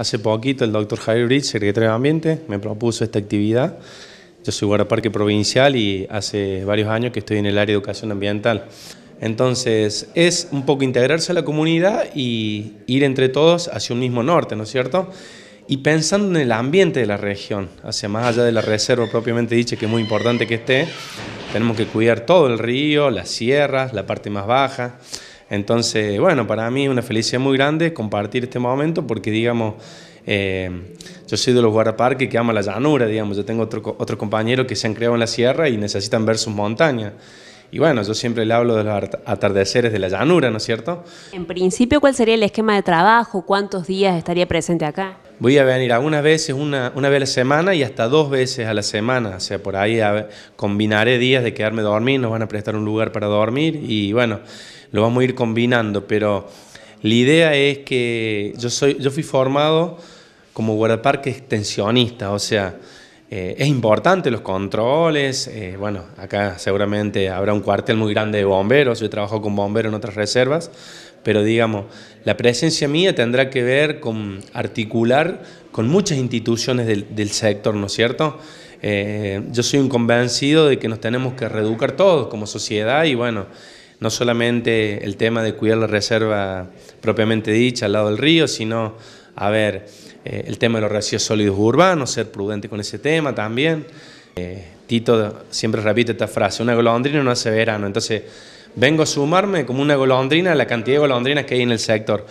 Hace poquito el doctor Javier Bridge, secretario de Ambiente, me propuso esta actividad. Yo soy guardaparque provincial y hace varios años que estoy en el área de educación ambiental. Entonces, es un poco integrarse a la comunidad y ir entre todos hacia un mismo norte, ¿no es cierto? Y pensando en el ambiente de la región, hacia más allá de la reserva propiamente dicha, que es muy importante que esté, tenemos que cuidar todo el río, las sierras, la parte más baja. Entonces, bueno, para mí es una felicidad muy grande compartir este momento porque, digamos, eh, yo soy de los guardaparques que ama la llanura, digamos. Yo tengo otro, otro compañero que se han creado en la sierra y necesitan ver sus montañas. Y bueno, yo siempre le hablo de los atardeceres de la llanura, ¿no es cierto? En principio, ¿cuál sería el esquema de trabajo? ¿Cuántos días estaría presente acá? voy a venir algunas veces, una, una vez a la semana y hasta dos veces a la semana. O sea, por ahí combinaré días de quedarme dormir, nos van a prestar un lugar para dormir y bueno, lo vamos a ir combinando. Pero la idea es que yo, soy, yo fui formado como guardaparque extensionista, o sea, eh, es importante los controles, eh, bueno, acá seguramente habrá un cuartel muy grande de bomberos, yo trabajo con bomberos en otras reservas, pero digamos, la presencia mía tendrá que ver con articular con muchas instituciones del, sector, ¿no es cierto? Eh, yo soy un convencido de que nos tenemos que reeducar todos como sociedad y bueno, no solamente el tema de cuidar la reserva propiamente dicha al lado del río, sino a ver eh, el tema de los residuos sólidos urbanos, ser prudente con ese tema también. Eh, Tito siempre repite esta frase, una golondrina no hace verano, entonces vengo a sumarme como una golondrina a la cantidad de golondrinas que hay en el sector.